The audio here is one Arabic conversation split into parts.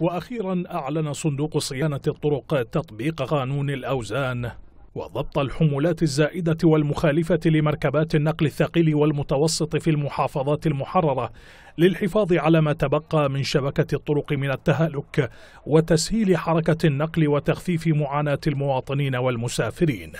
وأخيرا أعلن صندوق صيانة الطرق تطبيق قانون الأوزان وضبط الحمولات الزائدة والمخالفة لمركبات النقل الثقيل والمتوسط في المحافظات المحررة للحفاظ على ما تبقى من شبكة الطرق من التهالك وتسهيل حركة النقل وتخفيف معاناة المواطنين والمسافرين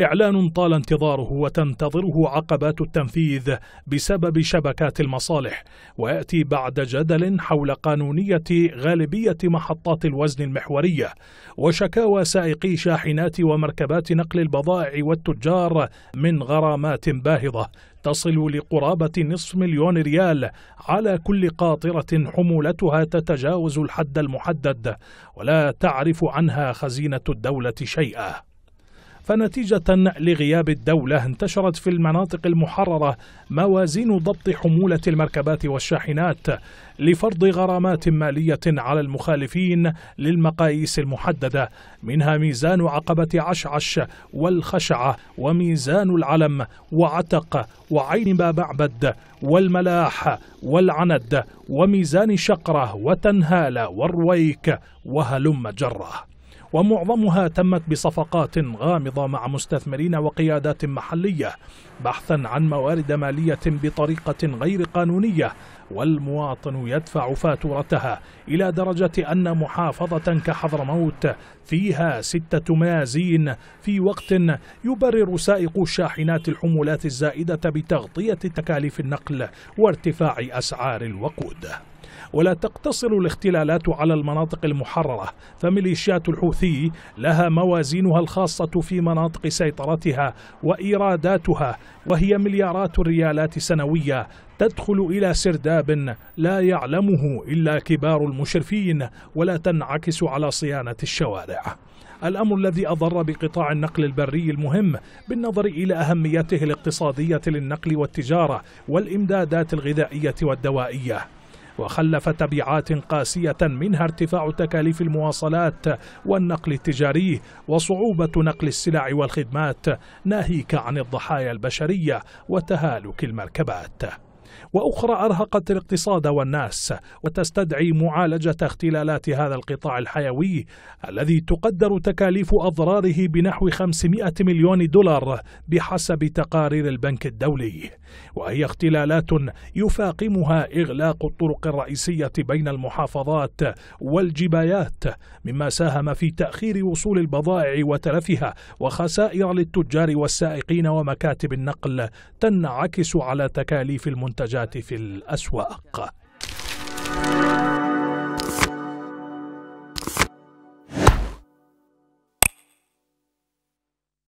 إعلان طال انتظاره وتنتظره عقبات التنفيذ بسبب شبكات المصالح ويأتي بعد جدل حول قانونية غالبية محطات الوزن المحورية وشكاوى سائقي شاحنات ومركبات نقل البضائع والتجار من غرامات باهظة تصل لقرابة نصف مليون ريال على كل قاطرة حمولتها تتجاوز الحد المحدد ولا تعرف عنها خزينة الدولة شيئا فنتيجة لغياب الدولة انتشرت في المناطق المحررة موازين ضبط حمولة المركبات والشاحنات لفرض غرامات مالية على المخالفين للمقاييس المحددة منها ميزان عقبة عشعش والخشعة وميزان العلم وعتق وعين بابعبد والملاح والعند وميزان شقرة وتنهال والرويك وهلم جره ومعظمها تمت بصفقات غامضة مع مستثمرين وقيادات محلية بحثا عن موارد مالية بطريقة غير قانونية والمواطن يدفع فاتورتها إلى درجة أن محافظة كحضرموت فيها ستة ميازين في وقت يبرر سائق الشاحنات الحمولات الزائدة بتغطية تكاليف النقل وارتفاع أسعار الوقود ولا تقتصر الاختلالات على المناطق المحررة فميليشيات الحوثي لها موازينها الخاصة في مناطق سيطرتها وإيراداتها وهي مليارات الريالات سنوية تدخل إلى سرداب لا يعلمه إلا كبار المشرفين ولا تنعكس على صيانة الشوارع الأمر الذي أضر بقطاع النقل البري المهم بالنظر إلى أهميته الاقتصادية للنقل والتجارة والإمدادات الغذائية والدوائية وخلف تبعات قاسية منها ارتفاع تكاليف المواصلات والنقل التجاري وصعوبة نقل السلع والخدمات ناهيك عن الضحايا البشرية وتهالك المركبات وأخرى أرهقت الاقتصاد والناس وتستدعي معالجة اختلالات هذا القطاع الحيوي الذي تقدر تكاليف أضراره بنحو 500 مليون دولار بحسب تقارير البنك الدولي وهي اختلالات يفاقمها إغلاق الطرق الرئيسية بين المحافظات والجبايات مما ساهم في تأخير وصول البضائع وتلفها وخسائر للتجار والسائقين ومكاتب النقل تنعكس على تكاليف المنتجات منتجات في الأسواق